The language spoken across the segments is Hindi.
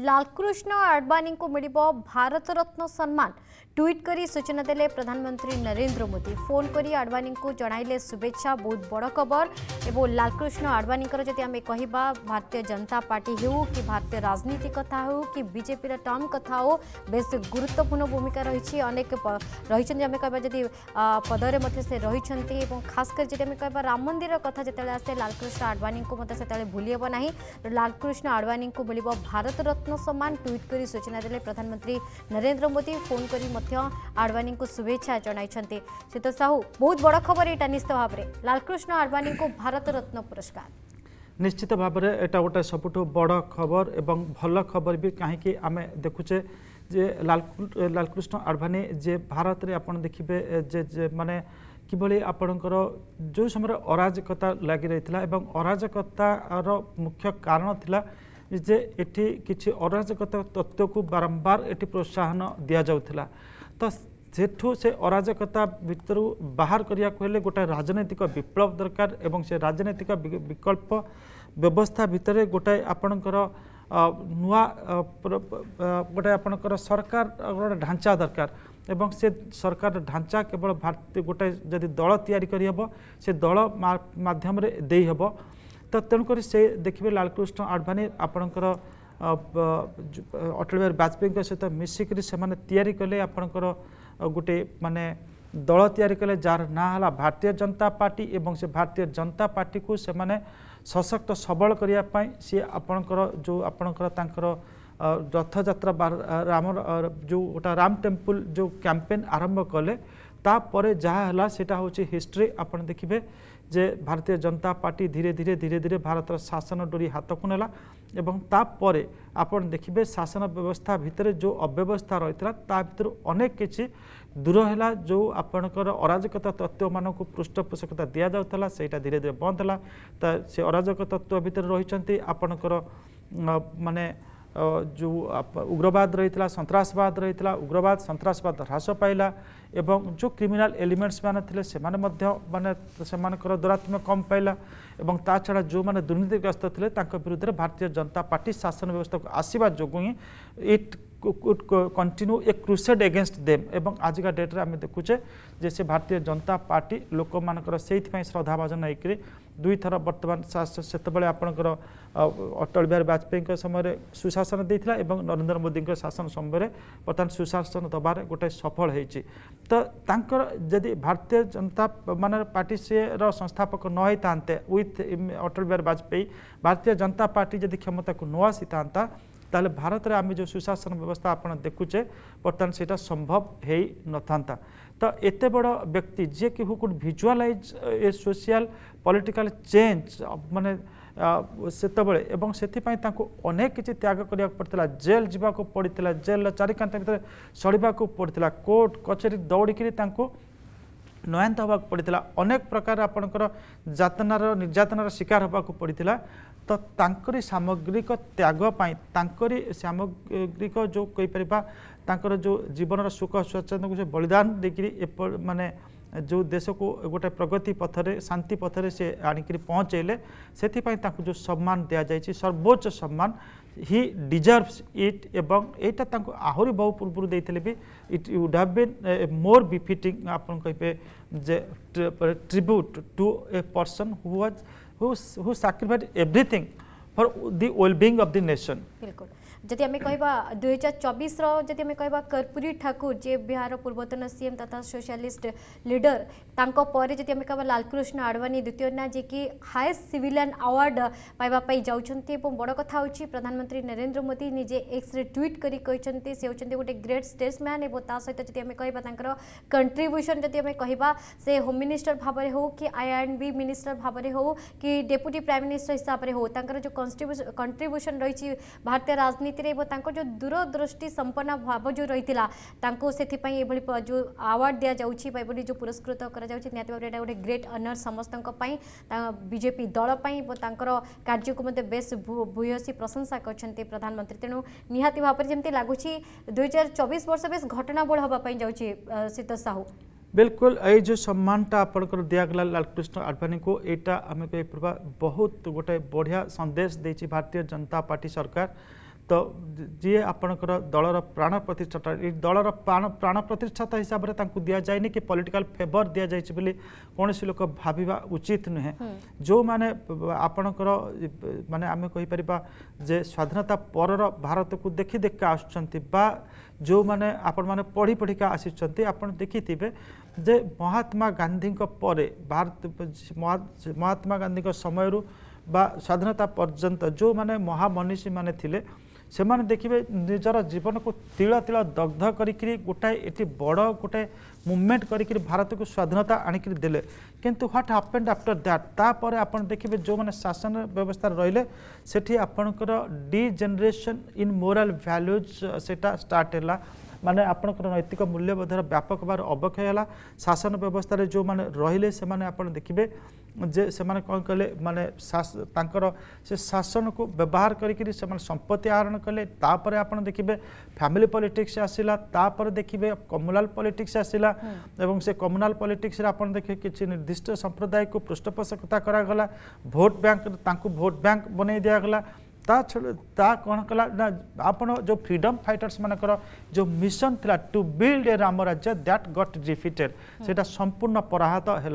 लालकृष्ण आडवाणी को मिल भारत रत्न सम्मान ट्विट करी सूचना दे प्रधानमंत्री नरेंद्र मोदी फोन कर आडवाणी को जनइले शुभेच्छा बहुत बड़ खबर एवं लालकृष्ण आडवाणी जदि आम कह भारतीय जनता पार्टी हो कि भारतीय राजनीति कथा हो कि बीजेपी टर्म कथा हो बे गुरुत्वपूर्ण भूमिका रही रही आम कह पदर से रही खास जी कह राम मंदिर कथा जिते आसे लालकृष्ण आडवाणी को मतलब से भूलि हेना लालकृष्ण आडवाणी को मिल भारत रत्न ରତ୍ନ ସମାନ ଟ୍ୱିଟ୍ କରି ସୂଚନା ଦେଲେ ପ୍ରଧାନମନ୍ତ୍ରୀ ନରେନ୍ଦ୍ର ମୋଦି ଫୋନ୍ କରି ମଧ୍ୟ ଆଡ଼ୱାନୀଙ୍କୁ ଶୁଭେଚ୍ଛା ଜଣାଇଛନ୍ତି ଶ୍ରୀତ ସାହୁ ବହୁତ ବଡ଼ ଖବର ଏଇଟା ନିଶ୍ଚିତ ଭାବରେ ଲାଲକୃଷ୍ଣ ଆଡ଼ୱାନୀଙ୍କୁ ଭାରତ ରତ୍ନ ପୁରସ୍କାର ନିଶ୍ଚିତ ଭାବରେ ଏଇଟା ଗୋଟେ ସବୁଠୁ ବଡ଼ ଖବର ଏବଂ ଭଲ ଖବର ବି କାହିଁକି ଆମେ ଦେଖୁଛେ ଯେ ଲାଲକୃଷ୍ଣ ଆଡ଼ଭାନୀ ଯେ ଭାରତରେ ଆପଣ ଦେଖିବେ ଯେ ମାନେ কিভাবে আপনার যে সময় অরাজকতা লাগি রয়েছে এবং অরাজকতার মুখ্য কারণ লা ଯେ ଏଠି କିଛି ଅରାଜକତା ତତ୍ତ୍ୱକୁ ବାରମ୍ବାର ଏଠି ପ୍ରୋତ୍ସାହନ ଦିଆଯାଉଥିଲା ତ ସେଠୁ ସେ ଅରାଜକତା ଭିତରୁ ବାହାର କରିବାକୁ ହେଲେ ଗୋଟାଏ ରାଜନୈତିକ ବିପ୍ଳବ ଦରକାର ଏବଂ ସେ ରାଜନୈତିକ ବିକଳ୍ପ ବ୍ୟବସ୍ଥା ଭିତରେ ଗୋଟାଏ ଆପଣଙ୍କର ନୂଆ ଗୋଟେ ଆପଣଙ୍କର ସରକାର ଗୋଟେ ଢାଞ୍ଚା ଦରକାର ଏବଂ ସେ ସରକାର ଢାଞ୍ଚା କେବଳ ଭାରତୀୟ ଗୋଟେ ଯଦି ଦଳ ତିଆରି କରିହେବ ସେ ଦଳ ମାଧ୍ୟମରେ ଦେଇହେବ ତ ତେଣୁକରି ସେ ଦେଖିବେ ଲାଲକୃଷ୍ଣ ଆଡ଼ଭାନୀ ଆପଣଙ୍କର ଅଟଳ ବିହାରୀ ବାଜପେୟୀଙ୍କ ସହିତ ମିଶିକରି ସେମାନେ ତିଆରି କଲେ ଆପଣଙ୍କର ଗୋଟେ ମାନେ ଦଳ ତିଆରି କଲେ ଯାହାର ନାଁ ହେଲା ଭାରତୀୟ ଜନତା ପାର୍ଟି ଏବଂ ସେ ଭାରତୀୟ ଜନତା ପାର୍ଟିକୁ ସେମାନେ ସଶକ୍ତ ସବଳ କରିବା ପାଇଁ ସିଏ ଆପଣଙ୍କର ଯେଉଁ ଆପଣଙ୍କର ତାଙ୍କର ରଥଯାତ୍ରା ରାମ ଯେଉଁ ଗୋଟା ରାମ ଟେମ୍ପୁଲ ଯେଉଁ କ୍ୟାମ୍ପେନ୍ ଆରମ୍ଭ କଲେ ତାପରେ ଯାହା ହେଲା ସେଇଟା ହେଉଛି ହିଷ୍ଟ୍ରି ଆପଣ ଦେଖିବେ ଯେ ଭାରତୀୟ ଜନତା ପାର୍ଟି ଧୀରେ ଧୀରେ ଧୀରେ ଧୀରେ ଭାରତର ଶାସନ ଡୋରି ହାତକୁ ନେଲା ଏବଂ ତାପରେ ଆପଣ ଦେଖିବେ ଶାସନ ବ୍ୟବସ୍ଥା ଭିତରେ ଯେଉଁ ଅବ୍ୟବସ୍ଥା ରହିଥିଲା ତା ଭିତରୁ ଅନେକ କିଛି ଦୂର ହେଲା ଯେଉଁ ଆପଣଙ୍କର ଅରାଜକତା ତତ୍ତ୍ୱମାନଙ୍କୁ ପୃଷ୍ଠପୋଷକତା ଦିଆଯାଉଥିଲା ସେଇଟା ଧୀରେ ଧୀରେ ବନ୍ଦ ହେଲା ତା ସେ ଅରାଜକ ତତ୍ତ୍ୱ ଭିତରେ ରହିଛନ୍ତି ଆପଣଙ୍କର ମାନେ जो उग्रवाद रही सन्सवाद रही उग्रवाद सन्सवाद ह्रास पाइला एवं जो क्रिमिनाल एलिमेंट्स मैंने थे से माने से द्वारा कम पाइला और ता छड़ा जो मैंने दुर्नीतिग्रस्त थे विरुद्ध भारतीय जनता पार्टी शासन व्यवस्था को आसवा जो ही could continue a crusade against them এবং আজিকা ডেট্রে আমি দেখুছে যে সে ভারতীয় জনতা পার্টি লোকমানଙ୍କର সেইଥିପାଇଁ ଶ୍ରଦ୍ଧାଭାଜନ ନେଇକରି ଦୁଇଥର ବର୍ତ୍ତମାନ ସେତେବେଳେ ଆପଣଙ୍କର ଅଟଳ ବିହାରୀ ବାଜପେୟୀଙ୍କ ସମୟରେ ସୁଶାସନ ଦେଇଥିଲା ଏବଂ ନରେନ୍ଦ୍ର ମୋଦିଙ୍କ ଶାସନ ସମୟରେ ବର୍ତ୍ତମାନ ସୁଶାସନ ଦେବାରେ ଗୋଟେ ସଫଳ ହେଇଛି ତ ତାଙ୍କର ଯଦି ଭାରତୀୟ ଜନତା ମାନେ ପାର୍ଟି ସିଏର ସଂସ୍ଥାପକ ନ ହେଇଥାନ୍ତେ ୱିଥ୍ ଅଟଳ ବିହାରୀ ବାଜପେୟୀ ଭାରତୀୟ ଜନତା ପାର୍ଟି ଯଦି କ୍ଷମତାକୁ ନ ଆସିଥାନ୍ତା तेल भारत आम जो सुशासन व्यवस्था आप देखुचे बर्तमान से संभव हो न था तो एत बड़ व्यक्ति जी कि who visualise a social political change मानने एवं से अनेक किसी त्याग करवाक पड़ता जेल जावाक पड़ता जेल चारिकांत भर सड़क पड़ता कोर्ट कचेरी दौड़ी ନୟାନ୍ତ ହେବାକୁ ପଡ଼ିଥିଲା ଅନେକ ପ୍ରକାର ଆପଣଙ୍କର ଯାତନାର ନିର୍ଯାତନାର ଶିକାର ହେବାକୁ ପଡ଼ିଥିଲା ତ ତାଙ୍କରି ସାମଗ୍ରିକ ତ୍ୟାଗ ପାଇଁ ତାଙ୍କରି ସାମଗ୍ରିକ ଯେଉଁ କହିପାରିବା ତାଙ୍କର ଯେଉଁ ଜୀବନର ସୁଖ ସ୍ୱଚ୍ଛନ୍ଦକୁ ସେ ବଳିଦାନ ଦେଇକରି ଏପ ମାନେ जो देश को गोटे प्रगति पथर शांति पथर से आणिक पहुँचले से जो सम्मान दि जाए सर्वोच्च सम्मान হি ডিজর্ভস ইট এবং এইটা তাঁকু আহরি বহু পূর্বর দিয়ে be it would have been more befitting আপনার কে যে tribute to a person who was who who sacrificed everything for the wellbeing of the nation जदि आम कह दुईार हजार चबिश कह कर्पूरी ठाकुर जे बिहार पूर्वतन सीएम तथा सोशियालिस्ट लीडर तर जी कह लालकृष्ण आडवाणी द्वितीय ना जी की हाएस्ट सिविलियन आवार्ड पाइबा जाऊँगी बड़ कथ प्रधानमंत्री नरेन्द्र मोदी निजे एक्स ट्विट कर गोटे ग्रेट स्टेट्समैन और सहित जब आम कह कंट्रब्यूसन जदि कह से होम मिनिस्टर भाव में हो कि आई एंड बी मिनिस्टर भाव में हो कि डेपुटी प्राइम मिनिस्टर हिसाब से हो कंट्रब्यूसन रही भारतीय राजनीति ଭିତରେ ଏବଂ ତାଙ୍କ ଯେଉଁ ଦୂରଦୃଷ୍ଟି ସମ୍ପନ୍ନ ଭାବ ଯେଉଁ ରହିଥିଲା ତାଙ୍କୁ ସେଥିପାଇଁ ଏଭଳି ଯେଉଁ ଆୱାର୍ଡ଼ ଦିଆଯାଉଛି ବା ଏଭଳି ଯେଉଁ ପୁରସ୍କୃତ କରାଯାଉଛି ନିହାତି ଭାବରେ ଏଇଟା ଗୋଟେ ଗ୍ରେଟ୍ ଅନର୍ ସମସ୍ତଙ୍କ ପାଇଁ ବିଜେପି ଦଳ ପାଇଁ ଏବଂ ତାଙ୍କର କାର୍ଯ୍ୟକୁ ମଧ୍ୟ ବେଶ୍ ଭୂୟସୀ ପ୍ରଶଂସା କରିଛନ୍ତି ପ୍ରଧାନମନ୍ତ୍ରୀ ତେଣୁ ନିହାତି ଭାବରେ ଯେମିତି ଲାଗୁଛି ଦୁଇ ହଜାର ଚବିଶ ବର୍ଷ ବେଶ୍ ଘଟଣାବଳ ହେବା ପାଇଁ ଯାଉଛି ଶୀତ ସାହୁ बिल्कुल ये जो सम्मान टा आपंकर दिगला लालकृष्ण आडवाणी को यहाँ आम कह बहुत गोटे बढ़िया सन्देश दे भारतीय जनता पार्टी सरकार ତ ଯିଏ ଆପଣଙ୍କର ଦଳର ପ୍ରାଣ ପ୍ରତିଷ୍ଠାତା ଏ ଦଳର ପ୍ରାଣ ପ୍ରାଣ ପ୍ରତିଷ୍ଠାତା ହିସାବରେ ତାଙ୍କୁ ଦିଆଯାଇନି କି ପଲିଟିକାଲ ଫେଭର ଦିଆଯାଇଛି ବୋଲି କୌଣସି ଲୋକ ଭାବିବା ଉଚିତ ନୁହେଁ ଯେଉଁମାନେ ଆପଣଙ୍କର ମାନେ ଆମେ କହିପାରିବା ଯେ ସ୍ୱାଧୀନତା ପରର ଭାରତକୁ ଦେଖି ଦେଖି ଆସୁଛନ୍ତି ବା ଯେଉଁମାନେ ଆପଣମାନେ ପଢ଼ି ପଢ଼ିକା ଆସିଛନ୍ତି ଆପଣ ଦେଖିଥିବେ ଯେ ମହାତ୍ମା ଗାନ୍ଧୀଙ୍କ ପରେ ଭାରତ ମହାତ୍ମା ଗାନ୍ଧୀଙ୍କ ସମୟରୁ ବା ସ୍ୱାଧୀନତା ପର୍ଯ୍ୟନ୍ତ ଯେଉଁମାନେ ମହାମନିଷୀମାନେ ଥିଲେ ସେମାନେ ଦେଖିବେ ନିଜର ଜୀବନକୁ ତିଳ ତିଳ ଦଗ୍ଧ କରିକିରି ଗୋଟାଏ ଏଠି ବଡ଼ ଗୋଟାଏ ମୁଭମେଣ୍ଟ କରିକିରି ଭାରତକୁ ସ୍ୱାଧୀନତା ଆଣିକିରି ଦେଲେ କିନ୍ତୁ ହ୍ୱାଟ୍ ହାପେଣ୍ଡ ଆଫ୍ଟର ଦ୍ୟାଟ୍ ତାପରେ ଆପଣ ଦେଖିବେ ଯେଉଁମାନେ ଶାସନ ବ୍ୟବସ୍ଥାରେ ରହିଲେ ସେଠି ଆପଣଙ୍କର ଡିଜେନେରେସନ୍ ଇନ୍ ମୋରାଲ୍ ଭ୍ୟାଲ୍ୟୁଜ୍ ସେଇଟା ଷ୍ଟାର୍ଟ ହେଲା ମାନେ ଆପଣଙ୍କର ନୈତିକ ମୂଲ୍ୟବୋଧର ବ୍ୟାପକ ଭାବରେ ଅବକ୍ଷୟ ହେଲା ଶାସନ ବ୍ୟବସ୍ଥାରେ ଯେଉଁମାନେ ରହିଲେ ସେମାନେ ଆପଣ ଦେଖିବେ जे से कौन कले माने से शासन को व्यवहार करके संपत्ति आहरण कले तापर आप देखिए फैमिली पॉलिटिक्स आसला तापर देखिए कम्युनाल पॉलिटिक्स आसला एवं से कम्युनाल पॉलिटिक्स आप देखिए किसी निर्दिष्ट संप्रदाय को पृष्ठपोषकता करागला भोट बैंक भोट बैंक बन दिगला ता ता कौन कला ना आप जो फ्रीडम फाइटर्स मानकर जो मिशन थी टू बिल्ड ए राम राज्य दैट गट डिफिटेड से संपूर्ण पराहत है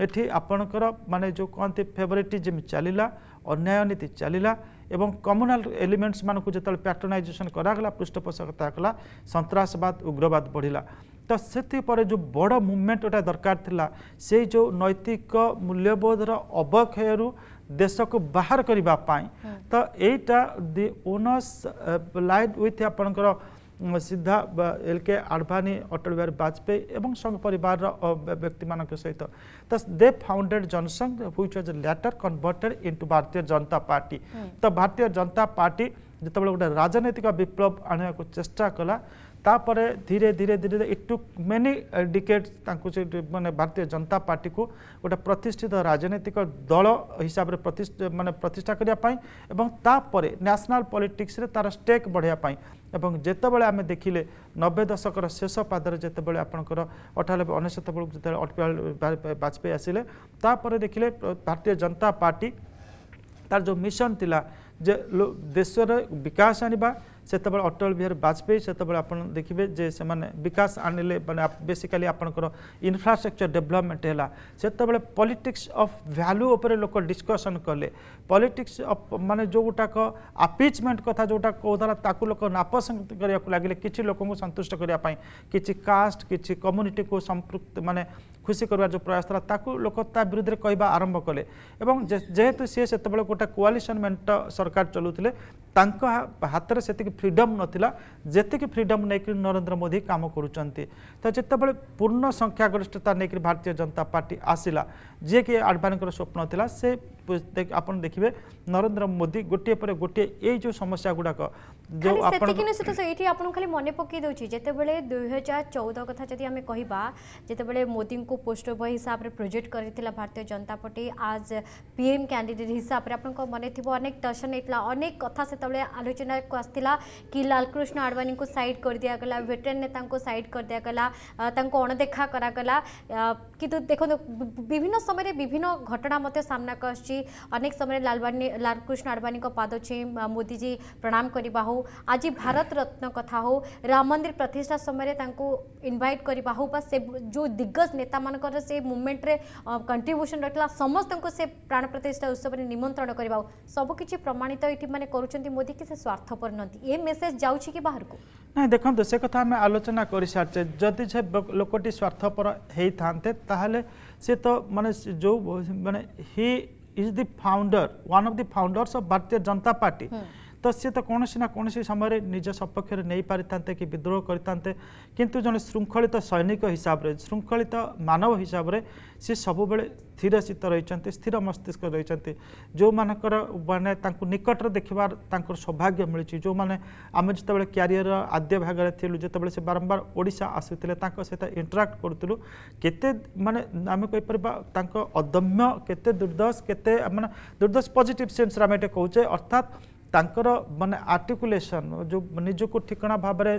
ଏଠି ଆପଣଙ୍କର ମାନେ ଯେଉଁ କହନ୍ତି ଫେଭରେଟିଜିମ୍ ଚାଲିଲା ଅନ୍ୟାୟ ନୀତି ଚାଲିଲା ଏବଂ କମ୍ୟୁନାଲ ଏଲିମେଣ୍ଟସ୍ ମାନଙ୍କୁ ଯେତେବେଳେ ପ୍ୟାଟ୍ରନାଇଜେସନ୍ କରାଗଲା ପୃଷ୍ଠପୋଷକତା କଲା ସନ୍ତାସବାଦ ଉଗ୍ରବାଦ ବଢ଼ିଲା ତ ସେଥିପରେ ଯେଉଁ ବଡ଼ ମୁଭମେଣ୍ଟ ଗୋଟେ ଦରକାର ଥିଲା ସେଇ ଯେଉଁ ନୈତିକ ମୂଲ୍ୟବୋଧର ଅବକ୍ଷୟରୁ ଦେଶକୁ ବାହାର କରିବା ପାଇଁ ତ ଏଇଟା ଦି ଓନସ୍ ଲାଇଟ୍ ୱିଥ୍ ଆପଣଙ୍କର ସିଦ୍ଧା ଏଲ୍ କେ ଆଡ଼ଭାନୀ ଅଟଳ ବିହାରୀ ବାଜପେୟୀ ଏବଂ ସଙ୍ଘ ପରିବାରର ବ୍ୟକ୍ତିମାନଙ୍କ ସହିତ ତ they founded Jansangh which was later converted into Bharatiya Janata party ତ ଭାରତୀୟ ଜନତା ପାର୍ଟି ଯେତେବେଳେ ଗୋଟେ ରାଜନୈତିକ ବିପ୍ଳବ ଆଣିବାକୁ ଚେଷ୍ଟା କଲା ତାପରେ ଧୀରେ ଧୀରେ ଧୀରେ ଇଟ୍ ଟୁ ମେନି ଡିକେଟ୍ ତାଙ୍କୁ ସେ ମାନେ ଭାରତୀୟ ଜନତା ପାର୍ଟିକୁ ଗୋଟେ ପ୍ରତିଷ୍ଠିତ ରାଜନୈତିକ ଦଳ ହିସାବରେ ମାନେ ପ୍ରତିଷ୍ଠା କରିବା ପାଇଁ ଏବଂ ତାପରେ ନ୍ୟାସନାଲ୍ ପଲିଟିକ୍ସରେ ତାର ଷ୍ଟେକ୍ ବଢ଼ାଇବା ପାଇଁ এবং যেতবে আমি দেখলে নবে দশকর শেষ পাদরে যেতবে আপনার অঠানবে অনেশত বেড়ে যেত অটল বাজপেয়ী আসলে তাপরে দেখলে ভারতীয় জনতা পার্টি তার যে মিশন লা যে দেশের বিকাশ আনবা ସେତେବେଳେ ଅଟଳ ବିହାରୀ ବାଜପେୟୀ ସେତେବେଳେ ଆପଣ ଦେଖିବେ ଯେ ସେମାନେ ବିକାଶ ଆଣିଲେ ମାନେ ବେସିକାଲି ଆପଣଙ୍କର ଇନଫ୍ରାଷ୍ଟ୍ରକ୍ଚର ଡେଭଲପମେଣ୍ଟ ହେଲା ସେତେବେଳେ ପଲିଟିକ୍ସ ଅଫ୍ ଭ୍ୟାଲ୍ୟୁ ଉପରେ ଲୋକ ଡିସ୍କସନ୍ କଲେ ପଲିଟିକ୍ସ ଅଫ୍ ମାନେ ଯେଉଁଗୁଟାକ ଆପିଚମେଣ୍ଟ କଥା ଯେଉଁଟା କହୁଥିଲା ତାକୁ ଲୋକ ନାପସନ୍ଦ କରିବାକୁ ଲାଗିଲେ କିଛି ଲୋକଙ୍କୁ ସନ୍ତୁଷ୍ଟ କରିବା ପାଇଁ କିଛି କାଷ୍ଟ କିଛି କମ୍ୟୁନିଟିକୁ ସମ୍ପୃକ୍ତ ମାନେ খুশি করার যে প্রয়াস লা তাকে লোক তা বিরুদ্ধে কহা আরম্ভ কলে এবং যেহেতু সি সেতবে গোটা কোয়ালিশন মেন্ট সরকার চলুলে তাঙ্ক হাতের সেতিক ফ্রিডম নথিলা যেতিকি ফ্রিডম নেইকি নরেন্দ্র মোদি কাম করুচন্তি তো যেতবে পূর্ণ সংখ্যাগরিষ্ঠতা নেইকি ভারতীয় জনতা পার্টি আসিলা যে কি আডবাণীর স্বপ্ন লা সে আপনার দেখবে নরেন্দ্র মোদি গোটিয়ে পরে গোটিয়ে এই যে সমস্যা গুড়াক जो आपण सेति किने से तो सेठी आपण खाली मने पके दउची जेते बेले 2014 कथा जदि हमें कहिबा जेते बेले मोदी को पोस्टर बॉय हिसाब से प्रोजेक्ट करितला भारतीय जनता पार्टी आज पीएम कैंडिडेट हिसाब से आपण को मने अनेक दर्शन इतला अनेक कथ से आलोचना को आस्तिला कि लालकृष्ण आडवाणी को सैड कर दिगला गला वेटरन नेता को साइड कर दिया गला तांको अनदेखा देखो विभिन्न समय विभिन्न घटना मत सामना कसची समय रे लालवाणी लालकृष्ण आडवाणी को पादो छी मोदी जी प्रणाम करिबाहु आज भारत रत्न कथा हो राम मंदिर प्रतिष्ठा समय इनभैट करवा हो से जो दिग्गज नेता मानकर से मुभमेंटे कंट्रब्यूसन रखा समस्त को से प्राण प्रतिष्ठा उत्सव में निमंत्रण करवा हो प्रमाणित ये मैंने कर मोदी कि से स्वार्थपर नुहत ये मेसेज जाऊँच कि बाहर को ना देखो से कथा आलोचना कर सारे जदि से लोकटी स्वार्थपर होते सी तो मान जो मान ही is the founder one of the founders of Bharatiya Janata party hmm. ତ ସିଏ ତ କୌଣସି ନା କୌଣସି ସମୟରେ ନିଜ ସପକ୍ଷରେ ନେଇପାରିଥାନ୍ତେ କି ବିଦ୍ରୋହ କରିଥାନ୍ତେ କିନ୍ତୁ ଜଣେ ଶୃଙ୍ଖଳିତ ସୈନିକ ହିସାବରେ ଶୃଙ୍ଖଳିତ ମାନବ ହିସାବରେ ସିଏ ସବୁବେଳେ ସ୍ଥିରଚିତ୍ତ ରହିଛନ୍ତି ସ୍ଥିର ମସ୍ତିଷ୍କ ରହିଛନ୍ତି ଯେଉଁମାନଙ୍କର ମାନେ ତାଙ୍କୁ ନିକଟରେ ଦେଖିବାର ତାଙ୍କର ସୌଭାଗ୍ୟ ମିଳିଛି ଯେଉଁମାନେ ଆମେ ଯେତେବେଳେ କ୍ୟାରିୟରର ଆଦ୍ୟ ଭାଗରେ ଥିଲୁ ଯେତେବେଳେ ସେ ବାରମ୍ବାର ଓଡ଼ିଶା ଆସୁଥିଲେ ତାଙ୍କ ସହିତ ଇଣ୍ଟରାକ୍ଟ କରୁଥିଲୁ କେତେ ମାନେ ଆମେ କହିପାରିବା ତାଙ୍କ ଅଦମ୍ୟ କେତେ ଦୁର୍ଦ୍ଦଶ କେତେ ମାନେ ଦୁର୍ଦ୍ଦଶ ପଜିଟିଭ୍ ସେନ୍ସରେ ଆମେ ଏଇଟା କହୁଛେ ଅର୍ଥାତ୍ ତାଙ୍କର ମାନେ ଆର୍ଟିକୁଲେସନ୍ ଯେଉଁ ନିଜକୁ ଠିକଣା ଭାବରେ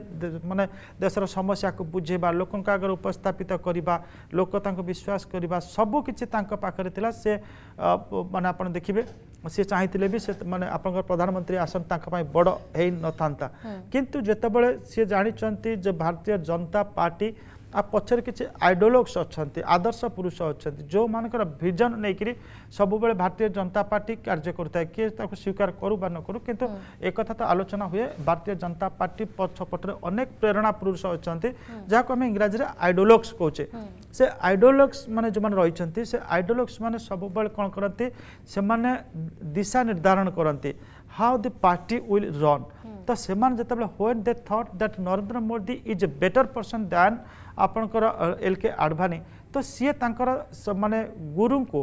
ମାନେ ଦେଶର ସମସ୍ୟାକୁ ବୁଝେଇବା ଲୋକଙ୍କ ଆଗରେ ଉପସ୍ଥାପିତ କରିବା ଲୋକ ତାଙ୍କୁ ବିଶ୍ୱାସ କରିବା ସବୁକିଛି ତାଙ୍କ ପାଖରେ ଥିଲା ସେ ମାନେ ଆପଣ ଦେଖିବେ ସେ ଚାହିଁଥିଲେ ବି ସେ ମାନେ ଆପଣଙ୍କର ପ୍ରଧାନମନ୍ତ୍ରୀ ଆସନ ତାଙ୍କ ପାଇଁ ବଡ଼ ହେଇନଥାନ୍ତା କିନ୍ତୁ ଯେତେବେଳେ ସିଏ ଜାଣିଛନ୍ତି ଯେ ଭାରତୀୟ ଜନତା ପାର୍ଟି आ पछर किसी आइडोलोग्स अच्छा आदर्श पुरुष अच्छा जो मानकर भिजन नहीं सब बेले भारतीय जनता पार्टी कार्य करूए किए स्वीकार करू बा न करू कितु एक तो आलोचना हुए भारतीय जनता पार्टी पछपटे अनेक प्रेरणा पुरुष अच्छा जहाँ आम इंग्राजी में आइडोलोग्स कहे से आइडोलोग्स मैंने जो मैंने रही से आइडोलोग्स मैंने सब बेले कौन करती से दिशा निर्धारण करती how the party will run तो से जो होन दे that that Narendra Modi is a better person than ଆପଣଙ୍କର ଏଲ୍ କେ ଆଡ଼ଭାନୀ ତ ସିଏ ତାଙ୍କର ମାନେ ଗୁରୁଙ୍କୁ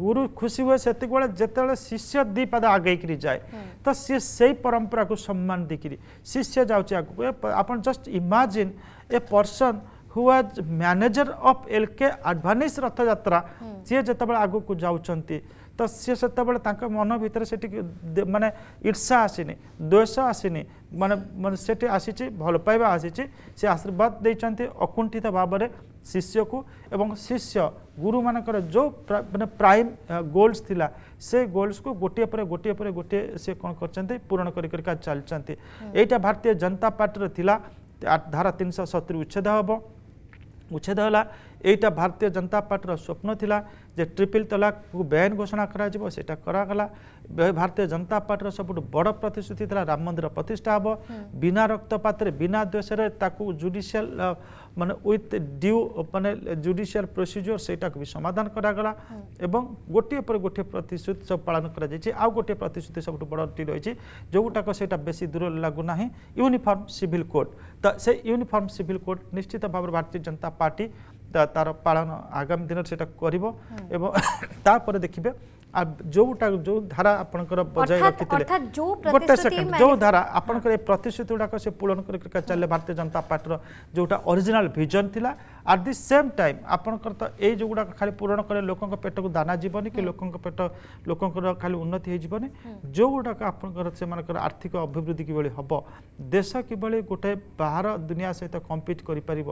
ଗୁରୁ ଖୁସି ହୁଏ ସେତିକିବେଳେ ଯେତେବେଳେ ଶିଷ୍ୟ ଦୁଇ ପାଦ ଆଗେଇକିରି ଯାଏ ତ ସିଏ ସେଇ ପରମ୍ପରାକୁ ସମ୍ମାନ ଦେଇକିରି ଶିଷ୍ୟ ଯାଉଛି ଆଗକୁ ଆପଣ just imagine a person who was manager of L K Advani's Rathyatra ସିଏ ଯେତେବେଳେ ଆଗକୁ ଯାଉଛନ୍ତି ତ ସିଏ ସେତେବେଳେ ତାଙ୍କ ମନ ଭିତରେ ସେଠି ମାନେ ଈର୍ଷା ଆସିନି ଦ୍ୱେଷ ଆସିନି ମାନେ ମାନେ ସେଠି ଆସିଛି ଭଲ ପାଇବା ଆସିଛି ସେ ଆଶୀର୍ବାଦ ଦେଇଛନ୍ତି ଅକୁଣ୍ଠିତ ଭାବରେ ଶିଷ୍ୟକୁ ଏବଂ ଶିଷ୍ୟ ଗୁରୁମାନଙ୍କର ଯେଉଁ ମାନେ ପ୍ରାଇମ୍ ଗୋଲ୍ସ ଥିଲା ସେ ଗୋଲ୍ସକୁ ଗୋଟିଏ ପରେ ଗୋଟିଏ ପରେ ଗୋଟିଏ ସେ କ'ଣ କରିଛନ୍ତି ପୂରଣ କରି କରିକା ଚାଲିଛନ୍ତି ଏଇଟା ଭାରତୀୟ ଜନତା ପାର୍ଟିର ଥିଲା ଧାରା ତିନିଶହ ସତୁରି ଉଚ୍ଛେଦ ହେବ ଉଚ୍ଛେଦ ହେଲା এইটা ভারতীয় জনতা পার্টির স্বপ্ন লা যে ট্রিপল তলাকু বেআইন ঘোষণা করা সেটা করা ভারতীয় জনতা পার্টির সবুঠ বড় প্রতিশ্রুতি লা রাম মন্দির প্রতিষ্ঠা হব বিনা রক্তপাতের বিনা দ্বেষের তাকে জুডিসিয়াল মানে উইথ ডিউ মানে জুডিসিয়াল প্রোসিজর সেইটাকে বি সমাধান করা এবং গোটিয়ে পরে গোটিয়ে প্রতিশ্রুতি সব পালন করা যাই আউ গোটিয়ে প্রতিশ্রুতি সবুঠ বড়টি রয়েছে যেগুটাক সেটা বেশি দূর লাগু না ইউনিফর্ম সিভিল কোড তো সে ইউনিফর্ম সিভিল কোড নিশ্চিত ভাবে ভারতীয় জনতা পার্টি ତାର ପାଳନ ଆଗାମୀ ଦିନରେ ସେଇଟା କରିବ ଏବଂ ତାପରେ ଦେଖିବେ ଯେଉଁଟା ଯେଉଁ ଧାରା ଆପଣଙ୍କର ବଜାୟ ରଖିଥିଲେ ଗୋଟେ ସେକେଣ୍ଡ ଯେଉଁ ଧାରା ଆପଣଙ୍କର ଏ ପ୍ରତିଶ୍ରୁତି ଗୁଡ଼ାକ ସେ ପୂରଣ କରି ଚାଲିଲେ ଭାରତୀୟ ଜନତା ପାର୍ଟିର ଯେଉଁଟା ଅରିଜିନାଲ ଭିଜନ ଥିଲା ଆଟ୍ ଦି ସେମ୍ ଟାଇମ୍ ଆପଣଙ୍କର ତ ଏଇ ଯେଉଁଗୁଡ଼ାକ ଖାଲି ପୂରଣ କଲେ ଲୋକଙ୍କ ପେଟକୁ ଦାନା ଯିବନି କି ଲୋକଙ୍କ ପେଟ ଲୋକଙ୍କର ଖାଲି ଉନ୍ନତି ହେଇଯିବନି ଯେଉଁଗୁଡ଼ାକ ଆପଣଙ୍କର ସେମାନଙ୍କର ଆର୍ଥିକ ଅଭିବୃଦ୍ଧି କିଭଳି ହେବ ଦେଶ କିଭଳି ଗୋଟେ ବାହାର ଦୁନିଆ ସହିତ କମ୍ପିଟ୍ କରିପାରିବ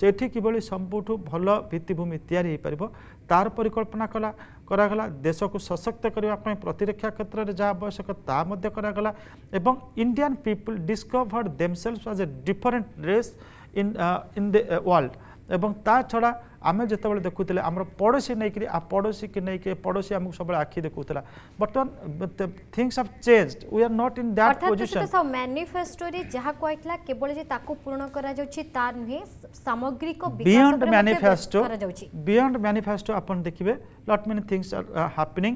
ସେଠି କିଭଳି ସବୁଠୁ ଭଲ ଭିତ୍ତିଭୂମି ତିଆରି ହେଇପାରିବ ତାର ପରିକଳ୍ପନା କଲା করা গলা দেশক সশক্ত করিবা পৈ প্রতি রক্ষা ক্ষেত্ররে যা আবশ্যক তা মধ্যে করা গলা এবং Indian people discovered themselves as a different race in in the world এবং তা ছড়া আমি যেতবে দেখুলে আমার পড়োশী নেই পড়োশী কি নেই পড়োশী আমি সবাই আখি দেখুলে বর্তমান things have change we are not in that position manifesto রে যাহা কইতলা কেবল যে তাকু পূর্ণ করা যাচ্ছে তা নহে সামগ্রিক বিকাশ বিয়ন্ড ম্যানিফেস্টো বিয়ন্ড ম্যানিফেস্টো আপন দেখিবে lot many things are happening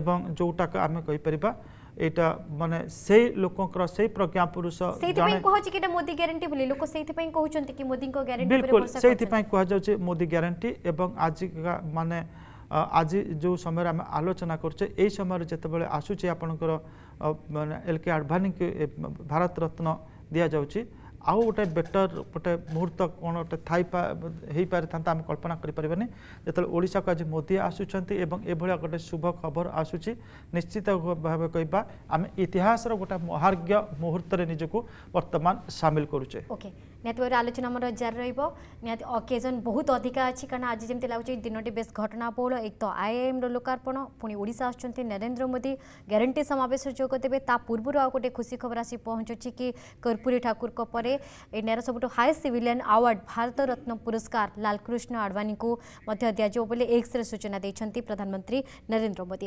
এবং যোটাকে আমি কইপারিবা ଏଇଟା ମାନେ ସେଇ ଲୋକଙ୍କର ସେଇ ପ୍ରଜ୍ଞା ପୁରୁଷ ବିଲକୁଲ ସେଇଥିପାଇଁ କୁହାଯାଉଛି ମୋଦି ଗ୍ୟାରେଣ୍ଟି ଏବଂ ଆଜିକା ମାନେ ଆଜି ଯେଉଁ ସମୟରେ ଆମେ ଆଲୋଚନା କରୁଛେ ଏଇ ସମୟରେ ଯେତେବେଳେ ଆସୁଛି ଆପଣଙ୍କର ମାନେ ଏଲ୍ କେ ଆଡ଼ଭାନୀଙ୍କୁ ଭାରତ ରତ୍ନ ଦିଆଯାଉଛି ଆଉ ଗୋଟେ ବେଟର୍ ଗୋଟେ ମୁହୂର୍ତ୍ତ କ'ଣ ଗୋଟେ ଥାଇ ହେଇପାରିଥାନ୍ତା ଆମେ କଳ୍ପନା କରିପାରିବାନି ଯେତେବେଳେ ଓଡ଼ିଶାକୁ ଆଜି ମୋଦି ଆସୁଛନ୍ତି ଏବଂ ଏଭଳିଆ ଗୋଟେ ଶୁଭ ଖବର ଆସୁଛି ନିଶ୍ଚିତ ଭାବେ କହିବା ଆମେ ଇତିହାସର ଗୋଟେ ମହାର୍ଘ୍ୟ ମୁହୂର୍ତ୍ତରେ ନିଜକୁ ବର୍ତ୍ତମାନ ସାମିଲ କରୁଛେ ଓକେ ନିହାତି ଭାବରେ ଆଲୋଚନା ଆମର ଜାରି ରହିବ ନିହାତି ଅକେଜନ୍ ବହୁତ ଅଧିକା ଅଛି କାରଣ ଆଜି ଯେମିତି ଲାଗୁଛି ଦିନଟି ବେଶ ଘଟଣାବହୁଳ ଏକ ତ ଆଇଆଇଏମ୍ର ଲୋକାର୍ପଣ ପୁଣି ଓଡ଼ିଶା ଆସୁଛନ୍ତି ନରେନ୍ଦ୍ର ମୋଦି ଗ୍ୟାରେଣ୍ଟି ସମାବେଶରେ ଯୋଗ ଦେବେ ତା ପୂର୍ବରୁ ଆଉ ଗୋଟେ ଖୁସି ଖବର ଆସି ପହଞ୍ଚୁଛି କି କର୍ପୁରୀ ଠାକୁରଙ୍କ ପରେ ଏହାର ସବୁଠୁ ହାଏଷ୍ଟ ସିଭିଲିଆନ୍ ଆୱାର୍ଡ ଭାରତରତ୍ନ ପୁରସ୍କାର ଲାଲକୃଷ୍ଣ ଆଡ଼ଭାନୀଙ୍କୁ ମଧ୍ୟ ଦିଆଯିବ ବୋଲି ଏକ୍ସରେ ସୂଚନା ଦେଇଛନ୍ତି ପ୍ରଧାନମନ୍ତ୍ରୀ ନରେନ୍ଦ୍ର ମୋଦି